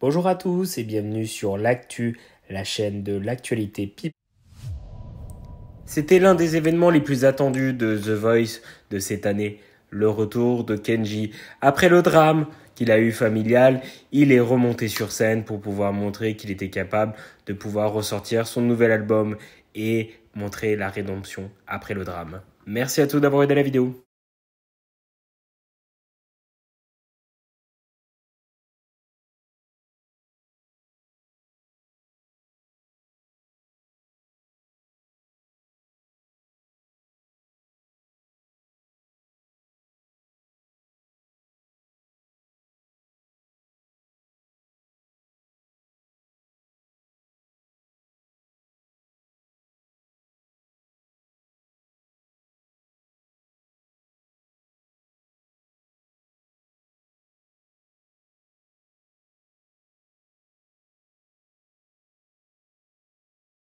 Bonjour à tous et bienvenue sur l'actu, la chaîne de l'actualité Pip. C'était l'un des événements les plus attendus de The Voice de cette année, le retour de Kenji. Après le drame qu'il a eu familial, il est remonté sur scène pour pouvoir montrer qu'il était capable de pouvoir ressortir son nouvel album et montrer la rédemption après le drame. Merci à tous d'avoir aidé la vidéo.